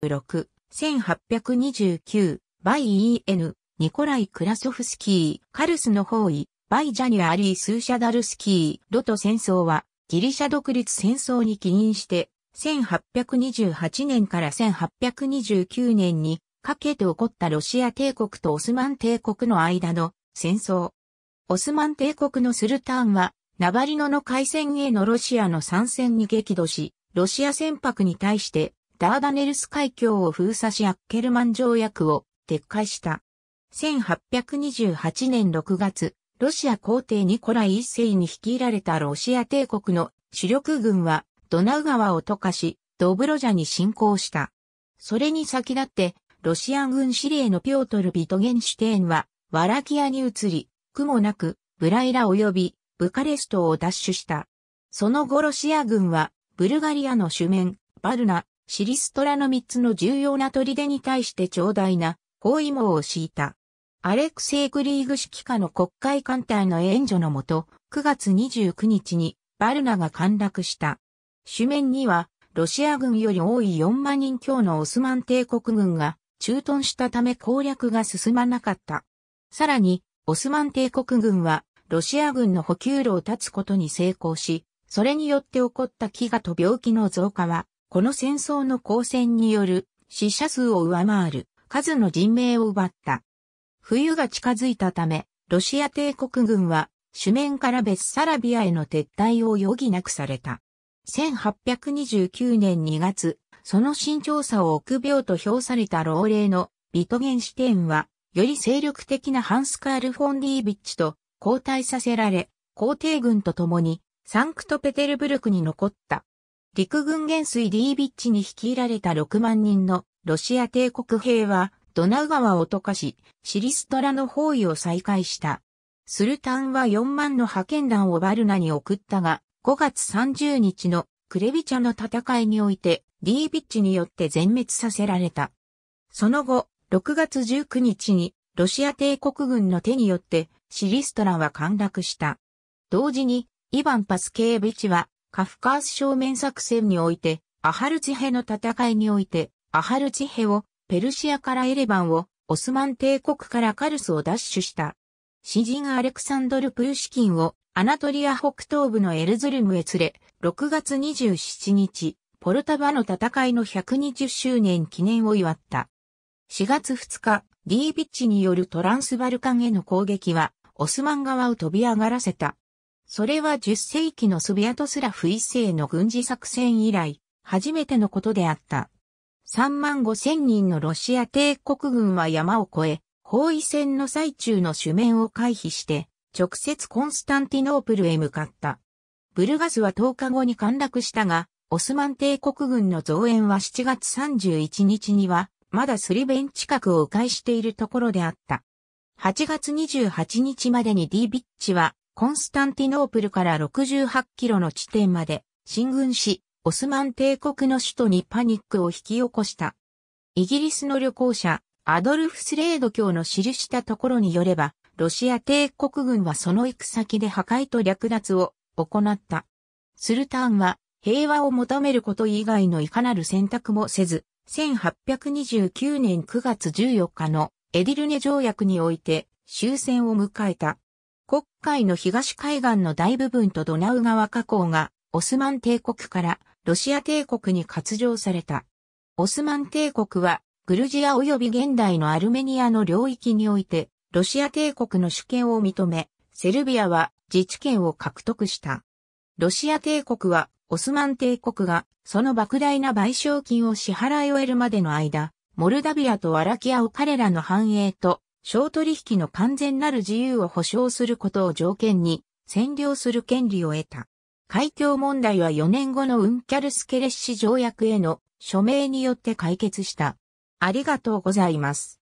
八1 8 2 9バイエヌ、ニコライ・クラソフスキー、カルスの方位、バイ・ジャニアリー・スーシャダルスキー、ロト戦争は、ギリシャ独立戦争に起因して、1828年から1829年にかけて起こったロシア帝国とオスマン帝国の間の戦争。オスマン帝国のスルタンは、ナバリノの海戦へのロシアの参戦に激怒し、ロシア船舶に対してダーダネルス海峡を封鎖しアッケルマン条約を撤回した。1828年6月、ロシア皇帝ニコライ一世に率いられたロシア帝国の主力軍はドナウ川を溶かし、ドブロジャに侵攻した。それに先立って、ロシア軍司令のピョートル・ビトゲンシュテーンは、ワラキアに移り、苦もなく、ブライラ及び、ブカレストを奪取した。その後ロシア軍は、ブルガリアの主面、バルナ、シリストラの三つの重要な砦に対して長大な包囲網を敷いた。アレクセイ・グリーグ指揮下の国会艦隊の援助のもと、9月29日にバルナが陥落した。主面には、ロシア軍より多い4万人強のオスマン帝国軍が駐屯したため攻略が進まなかった。さらに、オスマン帝国軍は、ロシア軍の補給路を断つことに成功し、それによって起こった飢餓と病気の増加は、この戦争の交戦による死者数を上回る数の人命を奪った。冬が近づいたため、ロシア帝国軍は、主面から別サラビアへの撤退を余儀なくされた。1829年2月、その慎重さを臆病と評された老齢のビトゲンシュテンは、より精力的なハンスカール・フォンディービッチと交代させられ、皇帝軍と共にサンクトペテルブルクに残った。陸軍元帥ディービッチに率いられた6万人のロシア帝国兵はドナウ川を溶かし、シリストラの包囲を再開した。スルタンは4万の派遣団をバルナに送ったが、5月30日のクレビチャの戦いにおいて、ディービッチによって全滅させられた。その後、6月19日に、ロシア帝国軍の手によって、シリストラは陥落した。同時に、イヴァン・パスケービチは、カフカース正面作戦において、アハルチヘの戦いにおいて、アハルチヘを、ペルシアからエレバンを、オスマン帝国からカルスを奪取した。詩人アレクサンドル・プーシキンを、アナトリア北東部のエルズルムへ連れ、6月27日、ポルタバの戦いの120周年記念を祝った。4月2日、ディービッチによるトランスバルカンへの攻撃は、オスマン側を飛び上がらせた。それは10世紀のスビアトスラフ一世の軍事作戦以来、初めてのことであった。3万5千人のロシア帝国軍は山を越え、包囲戦の最中の主面を回避して、直接コンスタンティノープルへ向かった。ブルガスは10日後に陥落したが、オスマン帝国軍の増援は7月31日には、まだスリベン近くを迂回しているところであった。8月28日までにディービッチはコンスタンティノープルから68キロの地点まで進軍し、オスマン帝国の首都にパニックを引き起こした。イギリスの旅行者、アドルフ・スレード教の記したところによれば、ロシア帝国軍はその行く先で破壊と略奪を行った。スルターンは平和を求めること以外のいかなる選択もせず、1829年9月14日のエディルネ条約において終戦を迎えた。黒海の東海岸の大部分とドナウ川河口がオスマン帝国からロシア帝国に割譲された。オスマン帝国はグルジア及び現代のアルメニアの領域においてロシア帝国の主権を認め、セルビアは自治権を獲得した。ロシア帝国はオスマン帝国がその莫大な賠償金を支払い終えるまでの間、モルダビアとワラキアを彼らの繁栄と商取引の完全なる自由を保障することを条件に、占領する権利を得た。海峡問題は4年後のウンキャルスケレッシ条約への署名によって解決した。ありがとうございます。